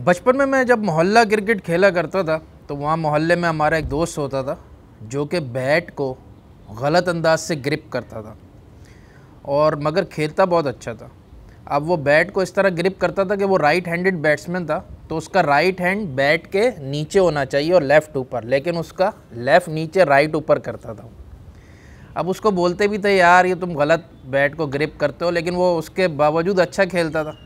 बचपन में मैं जब मोहल्ला क्रिकेट खेला करता था तो वहाँ मोहल्ले में हमारा एक दोस्त होता था जो कि बैट को गलत अंदाज से ग्रिप करता था और मगर खेलता बहुत अच्छा था अब वो बैट को इस तरह ग्रिप करता था कि वो राइट हैंडेड बैट्समैन था तो उसका राइट हैंड बैट के नीचे होना चाहिए और लेफ़्ट ऊपर लेकिन उसका लेफ़्ट नीचे राइट ऊपर करता था अब उसको बोलते भी थे यार ये तुम गलत बैट को ग्रिप करते हो लेकिन वो उसके बावजूद अच्छा खेलता था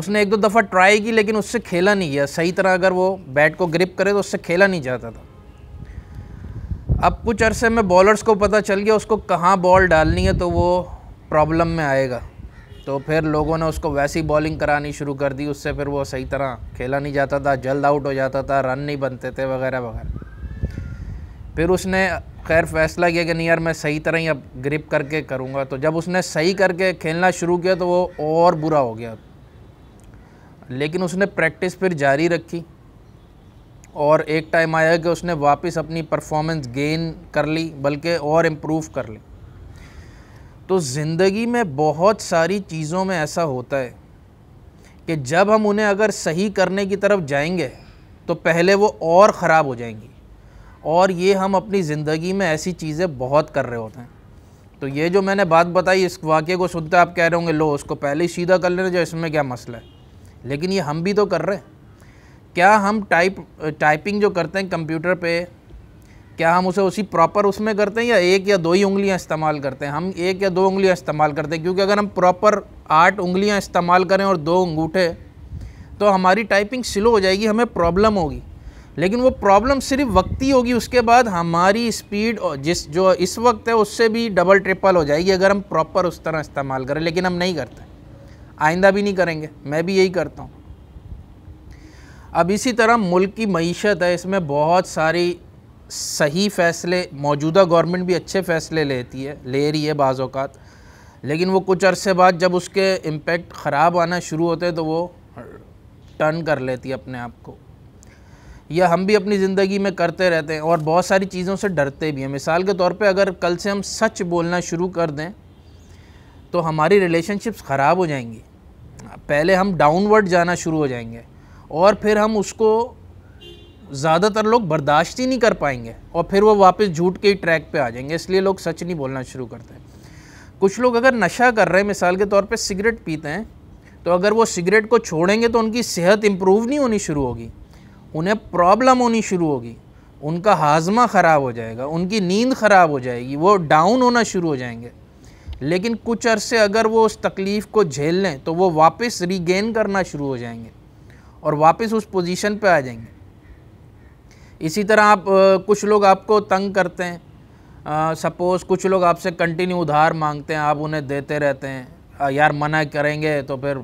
उसने एक दो दफ़ा ट्राई की लेकिन उससे खेला नहीं गया सही तरह अगर वो बैट को ग्रिप करे तो उससे खेला नहीं जाता था अब कुछ अरसे में बॉलर्स को पता चल गया उसको कहाँ बॉल डालनी है तो वो प्रॉब्लम में आएगा तो फिर लोगों ने उसको वैसी बॉलिंग करानी शुरू कर दी उससे फिर वो सही तरह खेला नहीं जाता था जल्द आउट हो जाता था रन नहीं बनते थे वगैरह वगैरह फिर उसने खैर फैसला किया कि नहीं यार मैं सही तरह ही अब ग्रिप करके करूँगा तो जब उसने सही करके खेलना शुरू किया तो वो और बुरा हो गया लेकिन उसने प्रैक्टिस फिर जारी रखी और एक टाइम आया कि उसने वापस अपनी परफॉर्मेंस गेन कर ली बल्कि और इम्प्रूव कर ली तो ज़िंदगी में बहुत सारी चीज़ों में ऐसा होता है कि जब हम उन्हें अगर सही करने की तरफ जाएंगे तो पहले वो और ख़राब हो जाएंगी और ये हम अपनी ज़िंदगी में ऐसी चीज़ें बहुत कर रहे होते हैं तो ये जो मैंने बात बताई इस वाक्य को सुनते आप कह रहे होंगे लो उसको पहले ही सीधा कर लेना जो इसमें क्या मसला है लेकिन ये हम भी तो कर रहे हैं क्या हम टाइप टाइपिंग जो करते हैं कंप्यूटर पे क्या हम उसे उसी प्रॉपर उसमें करते हैं या एक या दो ही उंगलियां इस्तेमाल करते हैं हम एक या दो उंगलियां इस्तेमाल करते हैं क्योंकि अगर हम प्रॉपर आठ उंगलियां इस्तेमाल करें और दो अंगूठे तो हमारी टाइपिंग स्लो हो जाएगी हमें प्रॉब्लम होगी लेकिन वो प्रॉब्लम सिर्फ वक्ती होगी उसके बाद हमारी स्पीड जिस जो इस वक्त है उससे भी डबल ट्रिपल हो जाएगी अगर हम प्रॉपर उस तरह इस्तेमाल करें लेकिन हम नहीं करते आइंदा भी नहीं करेंगे मैं भी यही करता हूँ अब इसी तरह मुल्क की मीशत है इसमें बहुत सारी सही फैसले मौजूदा गवर्नमेंट भी अच्छे फैसले लेती है ले रही है बाज़ात लेकिन वो कुछ अरसे बाद जब उसके इम्पेक्ट ख़राब आना शुरू होते हैं तो वो टर्न कर लेती है अपने आप को यह हम भी अपनी ज़िंदगी में करते रहते हैं और बहुत सारी चीज़ों से डरते भी हैं मिसाल के तौर पे अगर कल से हम सच बोलना शुरू कर दें तो हमारी रिलेशनशिप्स ख़राब हो जाएंगी पहले हम डाउनवर्ड जाना शुरू हो जाएंगे और फिर हम उसको ज़्यादातर लोग बर्दाश्त ही नहीं कर पाएंगे और फिर वो वापस झूठ के ही ट्रैक पे आ जाएंगे इसलिए लोग सच नहीं बोलना शुरू करते हैं कुछ लोग अगर नशा कर रहे हैं मिसाल के तौर पे सिगरेट पीते हैं तो अगर वो सिगरेट को छोड़ेंगे तो उनकी सेहत इम्प्रूव नहीं होनी शुरू होगी उन्हें प्रॉब्लम होनी शुरू होगी उनका हाजमा ख़राब हो जाएगा उनकी नींद ख़राब हो जाएगी वो डाउन होना शुरू हो जाएंगे लेकिन कुछ अरसे अगर वो उस तकलीफ़ को झेल लें तो वो वापस रीगेन करना शुरू हो जाएंगे और वापस उस पोजीशन पे आ जाएंगे इसी तरह आप कुछ लोग आपको तंग करते हैं सपोज़ कुछ लोग आपसे कंटिन्यू उधार मांगते हैं आप उन्हें देते रहते हैं यार मना करेंगे तो फिर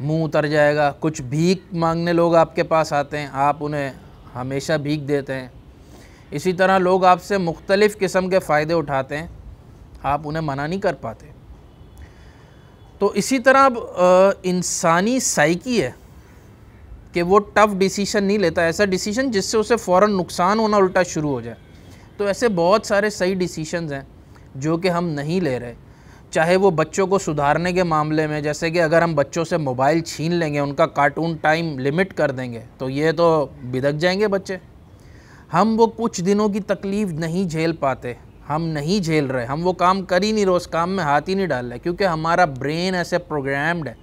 मुंह उतर जाएगा कुछ भीख मांगने लोग आपके पास आते हैं आप उन्हें हमेशा भीख देते हैं इसी तरह लोग आपसे मुख्तलिफ़ किस्म के फ़ायदे उठाते हैं आप उन्हें मना नहीं कर पाते तो इसी तरह अब इंसानी साइकी है कि वो टफ़ डिसीशन नहीं लेता ऐसा डिसीशन जिससे उसे फ़ौर नुकसान होना उल्टा शुरू हो जाए तो ऐसे बहुत सारे सही डिसीशंस हैं जो कि हम नहीं ले रहे चाहे वो बच्चों को सुधारने के मामले में जैसे कि अगर हम बच्चों से मोबाइल छीन लेंगे उनका कार्टून टाइम लिमिट कर देंगे तो ये तो बिदक जाएंगे बच्चे हम वो कुछ दिनों की तकलीफ़ नहीं झेल पाते हम नहीं झेल रहे हम वो काम कर ही नहीं रहे उस काम में हाथ ही नहीं डाल रहे क्योंकि हमारा ब्रेन ऐसे प्रोग्राम्ड है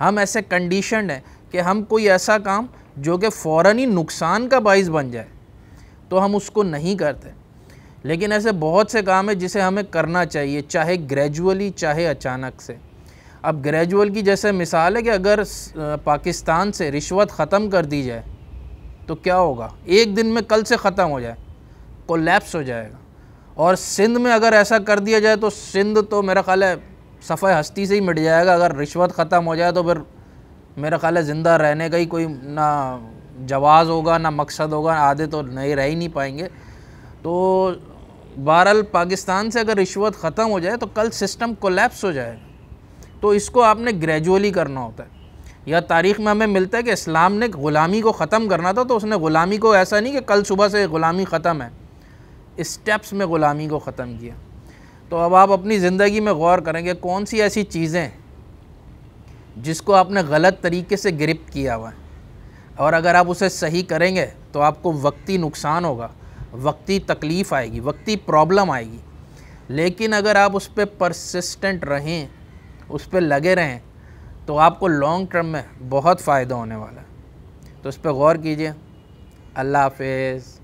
हम ऐसे कंडीशन है कि हम कोई ऐसा काम जो कि फ़ौर ही नुकसान का बाइस बन जाए तो हम उसको नहीं करते लेकिन ऐसे बहुत से काम है जिसे हमें करना चाहिए चाहे ग्रेजुअली चाहे अचानक से अब ग्रेजुअल की जैसे मिसाल है कि अगर पाकिस्तान से रिश्वत ख़त्म कर दी जाए तो क्या होगा एक दिन में कल से ख़त्म हो जाए कोलैप्स हो जाएगा और सिंध में अगर ऐसा कर दिया जाए तो सिंध तो मेरा ख्याल है सफ़ा हस्ती से ही मिट जाएगा अगर रिश्वत ख़त्म हो जाए तो फिर मेरा ख्याल है ज़िंदा रहने का ही कोई ना जवाज़ होगा ना मकसद होगा आधे तो नहीं रह ही नहीं पाएंगे तो बहरहाल पाकिस्तान से अगर रिश्वत ख़त्म हो जाए तो कल सिस्टम कोलेप्स हो जाए तो इसको आपने ग्रेजुअली करना होता है या तारीख़ में हमें मिलता है कि इस्लाम ने ग़ुलामी को ख़त्म करना था तो उसने ग़ुलामी को ऐसा नहीं कि कल सुबह से ग़ुलामी ख़त्म है स्टेप्स में ग़ुलामी को ख़त्म किया तो अब आप अपनी ज़िंदगी में गौर करेंगे कौन सी ऐसी चीज़ें जिसको आपने गलत तरीके से गिरफ्त किया हुआ है और अगर आप उसे सही करेंगे तो आपको वक्ती नुकसान होगा वक्ती तकलीफ़ आएगी वक्ती प्रॉब्लम आएगी लेकिन अगर आप उस पर परसिस्टेंट रहें उस पर लगे रहें तो आपको लॉन्ग टर्म में बहुत फ़ायदा होने वाला है तो उस पर गौर कीजिए अल्लाह हाफिज़